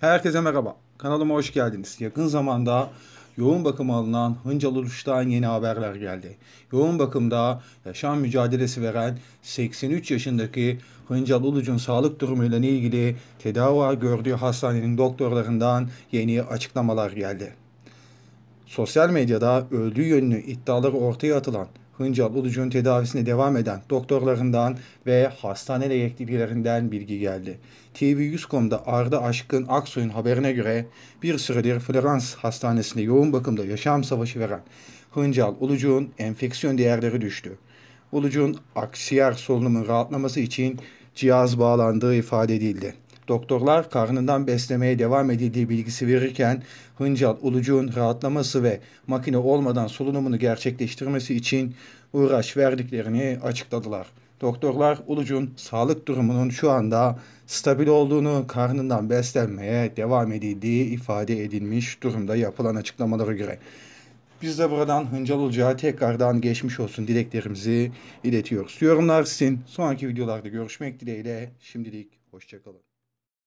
Herkese merhaba. Kanalıma hoş geldiniz. Yakın zamanda yoğun bakım alınan Hıncal Uluş'tan yeni haberler geldi. Yoğun bakımda yaşam mücadelesi veren 83 yaşındaki Hıncal Uluç'un sağlık durumuyla ilgili tedavi gördüğü hastanenin doktorlarından yeni açıklamalar geldi. Sosyal medyada öldüğü yönlü iddiaları ortaya atılan Hıncal Ulucu'nun tedavisine devam eden doktorlarından ve hastane yetkililerinden bilgi geldi. TV100.com'da Arda Aşkın Aksoy'un haberine göre bir süredir Florans Hastanesi'nde yoğun bakımda yaşam savaşı veren Hıncal Ulucu'nun enfeksiyon değerleri düştü. Ulucu'nun aksiyer solunumun rahatlaması için cihaz bağlandığı ifade edildi doktorlar karnından beslemeye devam edildiği bilgisi verirken Hıncal Ulucu'nun rahatlaması ve makine olmadan solunumunu gerçekleştirmesi için uğraş verdiklerini açıkladılar. Doktorlar Uluc'un sağlık durumunun şu anda stabil olduğunu, karnından beslenmeye devam edildiği ifade edilmiş durumda yapılan açıklamalara göre. Biz de buradan Hıncal Uluc'a tekrardan geçmiş olsun dileklerimizi iletiyoruz. Yorumlar sizin. Sonraki videolarda görüşmek dileğiyle. Şimdilik hoşçakalın.